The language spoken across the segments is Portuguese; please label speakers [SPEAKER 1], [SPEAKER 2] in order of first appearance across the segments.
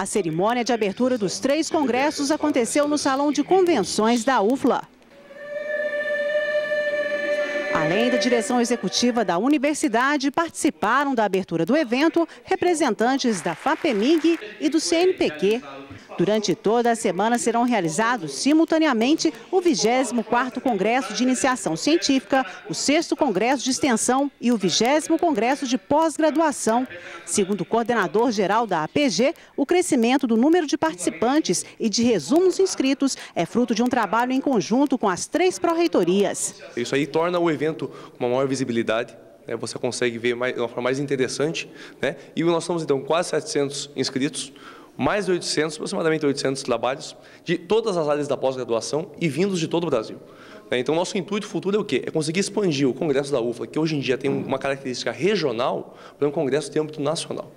[SPEAKER 1] A cerimônia de abertura dos três congressos aconteceu no Salão de Convenções da UFLA. Além da direção executiva da universidade, participaram da abertura do evento representantes da FAPEMIG e do CNPq, Durante toda a semana serão realizados simultaneamente o 24º Congresso de Iniciação Científica, o 6 Congresso de Extensão e o 20 Congresso de Pós-Graduação. Segundo o coordenador-geral da APG, o crescimento do número de participantes e de resumos inscritos é fruto de um trabalho em conjunto com as três pró-reitorias.
[SPEAKER 2] Isso aí torna o evento uma maior visibilidade, né? você consegue ver de uma forma mais interessante. Né? E nós estamos, então, quase 700 inscritos, mais de 800, aproximadamente 800 trabalhos de todas as áreas da pós-graduação e vindos de todo o Brasil. Né? Então, nosso intuito futuro é o quê? É conseguir expandir o Congresso da UFA, que hoje em dia tem uma característica regional, para um congresso de âmbito nacional.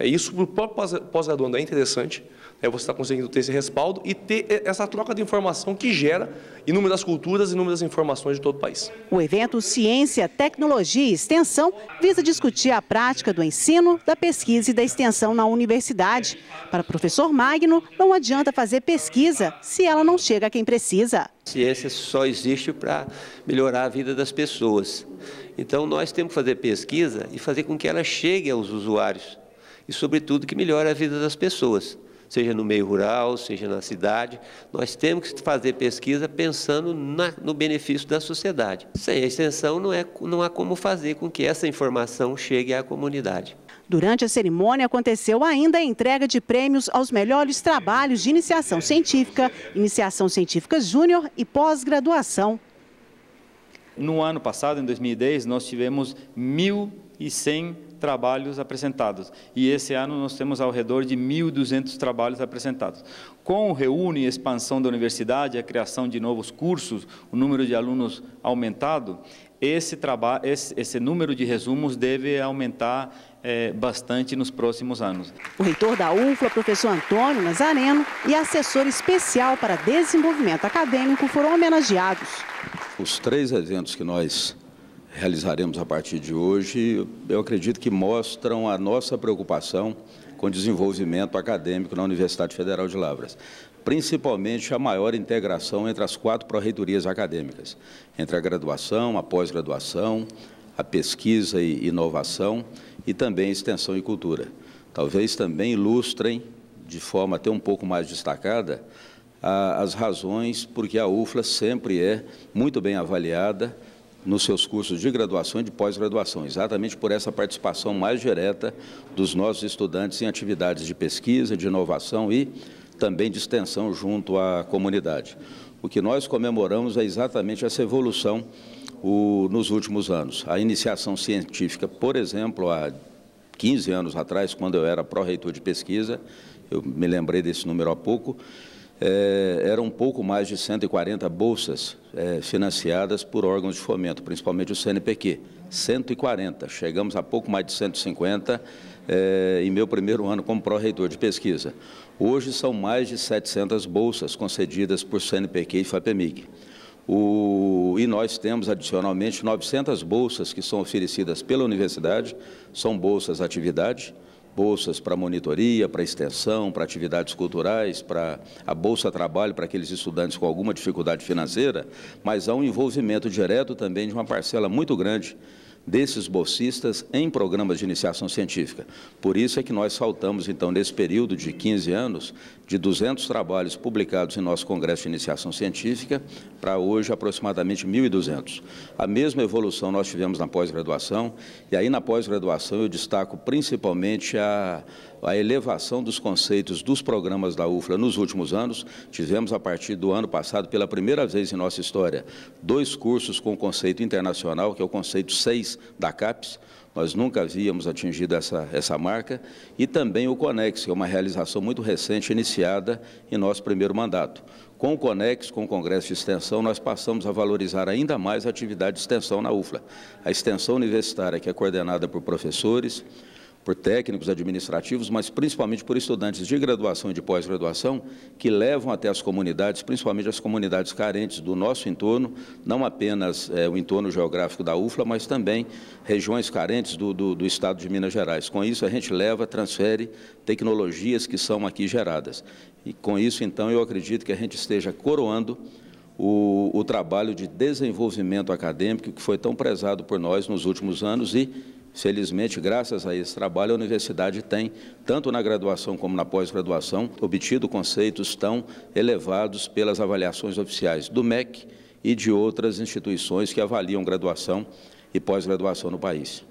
[SPEAKER 2] É isso para o próprio pós-graduando é interessante, né, você está conseguindo ter esse respaldo e ter essa troca de informação que gera inúmeras culturas, inúmeras informações de todo o país.
[SPEAKER 1] O evento Ciência, Tecnologia e Extensão visa discutir a prática do ensino, da pesquisa e da extensão na universidade. Para o professor Magno, não adianta fazer pesquisa se ela não chega a quem precisa.
[SPEAKER 3] Ciência só existe para melhorar a vida das pessoas. Então nós temos que fazer pesquisa e fazer com que ela chegue aos usuários e, sobretudo, que melhore a vida das pessoas, seja no meio rural, seja na cidade. Nós temos que fazer pesquisa pensando na, no benefício da sociedade. Sem a extensão, não, é, não há como fazer com que essa informação chegue à comunidade.
[SPEAKER 1] Durante a cerimônia, aconteceu ainda a entrega de prêmios aos melhores trabalhos de iniciação científica, iniciação científica júnior e pós-graduação.
[SPEAKER 3] No ano passado, em 2010, nós tivemos mil e 100 trabalhos apresentados. E esse ano nós temos ao redor de 1.200 trabalhos apresentados. Com o Reúne, a expansão da universidade, a criação de novos cursos, o número de alunos aumentado, esse, trabalho, esse, esse número de resumos deve aumentar é, bastante nos próximos anos.
[SPEAKER 1] O reitor da UFLA, professor Antônio Nazareno, e assessor especial para desenvolvimento acadêmico foram homenageados.
[SPEAKER 3] Os três eventos que nós realizaremos a partir de hoje, eu acredito que mostram a nossa preocupação com o desenvolvimento acadêmico na Universidade Federal de Lavras, principalmente a maior integração entre as quatro pró-reitorias acadêmicas, entre a graduação, a pós-graduação, a pesquisa e inovação e também extensão e cultura. Talvez também ilustrem, de forma até um pouco mais destacada, as razões por que a UFLA sempre é muito bem avaliada nos seus cursos de graduação e de pós-graduação, exatamente por essa participação mais direta dos nossos estudantes em atividades de pesquisa, de inovação e também de extensão junto à comunidade. O que nós comemoramos é exatamente essa evolução o, nos últimos anos. A iniciação científica, por exemplo, há 15 anos atrás, quando eu era pró-reitor de pesquisa, eu me lembrei desse número há pouco, é, eram um pouco mais de 140 bolsas é, financiadas por órgãos de fomento, principalmente o CNPq. 140, chegamos a pouco mais de 150 é, em meu primeiro ano como pró-reitor de pesquisa. Hoje são mais de 700 bolsas concedidas por CNPq e FAPEMIG. O, e nós temos, adicionalmente, 900 bolsas que são oferecidas pela universidade, são bolsas atividade, bolsas para monitoria, para extensão, para atividades culturais, para a bolsa trabalho para aqueles estudantes com alguma dificuldade financeira, mas há um envolvimento direto também de uma parcela muito grande desses bolsistas em programas de iniciação científica. Por isso é que nós saltamos, então, nesse período de 15 anos, de 200 trabalhos publicados em nosso Congresso de Iniciação Científica para hoje aproximadamente 1.200. A mesma evolução nós tivemos na pós-graduação, e aí na pós-graduação eu destaco principalmente a, a elevação dos conceitos dos programas da UFLA nos últimos anos. Tivemos, a partir do ano passado, pela primeira vez em nossa história, dois cursos com conceito internacional, que é o conceito 6 da CAPES, nós nunca havíamos atingido essa, essa marca, e também o CONEX, que é uma realização muito recente, iniciada em nosso primeiro mandato. Com o CONEX, com o Congresso de Extensão, nós passamos a valorizar ainda mais a atividade de extensão na UFLA. A extensão universitária, que é coordenada por professores, por técnicos administrativos, mas principalmente por estudantes de graduação e de pós-graduação que levam até as comunidades, principalmente as comunidades carentes do nosso entorno, não apenas é, o entorno geográfico da UFLA, mas também regiões carentes do, do, do estado de Minas Gerais. Com isso, a gente leva, transfere tecnologias que são aqui geradas. E com isso, então, eu acredito que a gente esteja coroando o, o, trabalho de desenvolvimento acadêmico que foi tão prezado por nós nos últimos anos e Felizmente, graças a esse trabalho, a universidade tem, tanto na graduação como na pós-graduação, obtido conceitos tão elevados pelas avaliações oficiais do MEC e de outras instituições que avaliam graduação e pós-graduação no país.